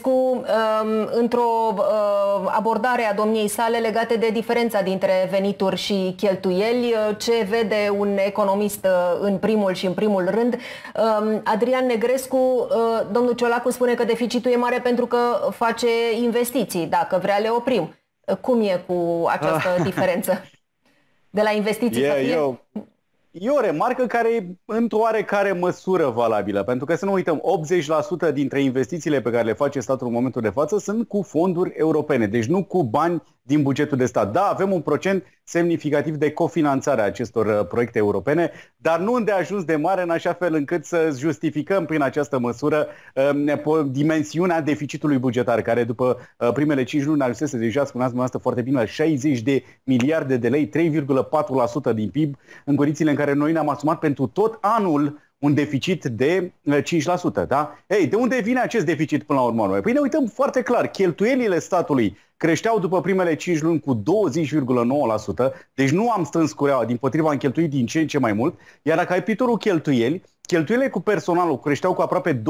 Popescu um, într-o um, abordare a domniei sale legate de diferența dintre venituri și cheltuieli, uh, ce vede un economist uh, în primul și în primul rând. Um, Adrian Negrescu, uh, domnul Ciolacu spune că deficitul e mare pentru că face investiții, dacă vrea le oprim. Cum e cu această ah. diferență? De la investiții? Yeah, E o remarcă care e într-o oarecare măsură valabilă, pentru că să nu uităm, 80% dintre investițiile pe care le face statul în momentul de față sunt cu fonduri europene, deci nu cu bani din bugetul de stat. Da, avem un procent semnificativ de cofinanțare a acestor uh, proiecte europene, dar nu unde ajuns de mare în așa fel încât să justificăm prin această măsură uh, dimensiunea deficitului bugetar, care după uh, primele 5 luni ajunsese deja, spuneați dumneavoastră foarte bine, la 60 de miliarde de lei, 3,4% din PIB, în condițiile în care noi ne-am asumat pentru tot anul un deficit de 5%, da? Ei, de unde vine acest deficit până la urmă? Noi? Păi ne uităm foarte clar, cheltuielile statului creșteau după primele 5 luni cu 20,9%, deci nu am strâns cureaua, din potriva am cheltuit din ce în ce mai mult, iar la capitolul cheltuieli, cheltuielile cu personalul creșteau cu aproape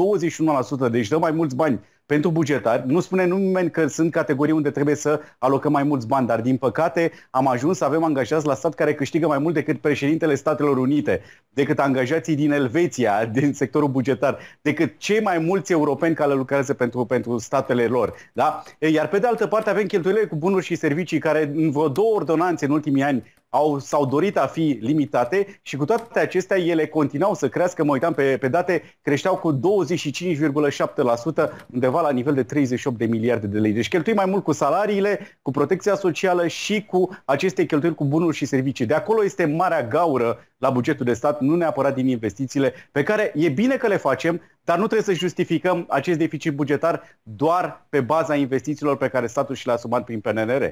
21%, deci dă mai mulți bani pentru bugetari. Nu spune nimeni că sunt categorii unde trebuie să alocăm mai mulți bani, dar din păcate am ajuns să avem angajați la stat care câștigă mai mult decât președintele Statelor Unite, decât angajații din Elveția, din sectorul bugetar, decât cei mai mulți europeni care lucrează pentru, pentru statele lor. Da? Iar pe de altă parte avem cheltuielile cu bunuri și servicii care în vreo două ordonanțe în ultimii ani au, s-au dorit a fi limitate și cu toate acestea ele continuau să crească, mă uitam pe, pe date, creșteau cu 25,7% undeva la nivel de 38 de miliarde de lei. Deci cheltuim mai mult cu salariile, cu protecția socială și cu aceste cheltuieli cu bunuri și servicii. De acolo este marea gaură la bugetul de stat, nu neapărat din investițiile pe care e bine că le facem, dar nu trebuie să justificăm acest deficit bugetar doar pe baza investițiilor pe care statul și le-a asumat prin PNR.